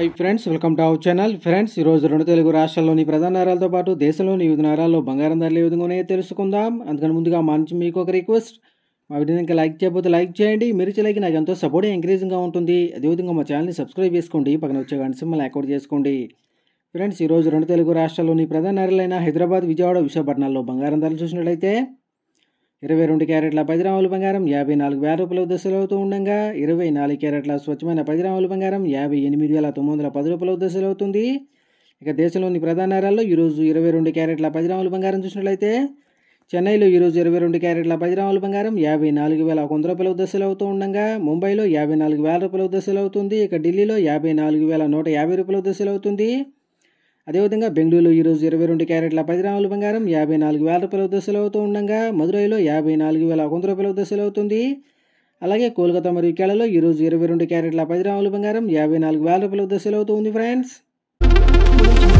hi friends welcome to our channel friends ఈరోజు రెండు తెలుగు రాష్ట్రాల్లోని ప్రధాన నగరాలతో పాటు దేశంలోని వివిధ నగరాల్లో బంగారం ధరలు ఏ విధంగా ఉన్నాయో తెలుసుకుందాం అందుకని ముందుగా మా నుంచి మీకు ఒక రిక్వెస్ట్ మా వీడియోని ఇంకా లైక్ చేయకపోతే లైక్ చేయండి మీరు చేయలేకి నాకు ఎంతో సపోర్ట్ ఎంకరేజింగ్గా ఉంటుంది అదేవిధంగా మా ఛానల్ని సబ్స్క్రైబ్ చేసుకోండి పక్కన వచ్చే గంట సింహలు యాక్టివేట్ చేసుకోండి ఫ్రెండ్స్ ఈరోజు రెండు తెలుగు రాష్ట్రాల్లోని ప్రధాన నగరాలైన హైదరాబాద్ విజయవాడ విశాఖపట్నాల్లో బంగారం ధరలు చూసినట్లయితే ఇరవై రెండు క్యారెట్ల పది బంగారం యాభై నాలుగు వేల రూపాయల దశలు అవుతూ ఉండగా ఇరవై నాలుగు క్యారెట్ల స్వచ్ఛమైన పది బంగారం యాభై ఎనిమిది వేల తొమ్మిది వందల పది రూపాయల దశలు అవుతుంది ఇక దేశంలోని ప్రధాన నగరాల్లో ఈరోజు ఇరవై రెండు క్యారెట్ల పది బంగారం చూసినట్లయితే చెన్నైలో ఈరోజు ఇరవై రెండు క్యారెట్ల పది బంగారం యాభై నాలుగు వేల వంద రూపాయల దశలు అవుతూ ఉండగా ముంబైలో యాభై నాలుగు వేల రూపాయల దశలు అవుతుంది ఇక ఢిల్లీలో యాభై నాలుగు వేల నూట యాభై రూపాయల దశలు అవుతుంది అదేవిధంగా బెంగళూరులో ఈరోజు ఇరవై రెండు క్యారెట్ల పది గ్రాముల బంగారం యాభై నాలుగు వేల రూపాయల దశలు అవుతూ ఉండగా మధురైలో యాభై నాలుగు వేల వంద రూపాయల దశలు అవుతుంది అలాగే కోల్కతా మరియు కేరళలో ఈరోజు ఇరవై రెండు క్యారెట్ల పది గ్రాముల బంగారం యాభై నాలుగు వేల రూపాయల దశలు అవుతుంది ఫ్రెండ్స్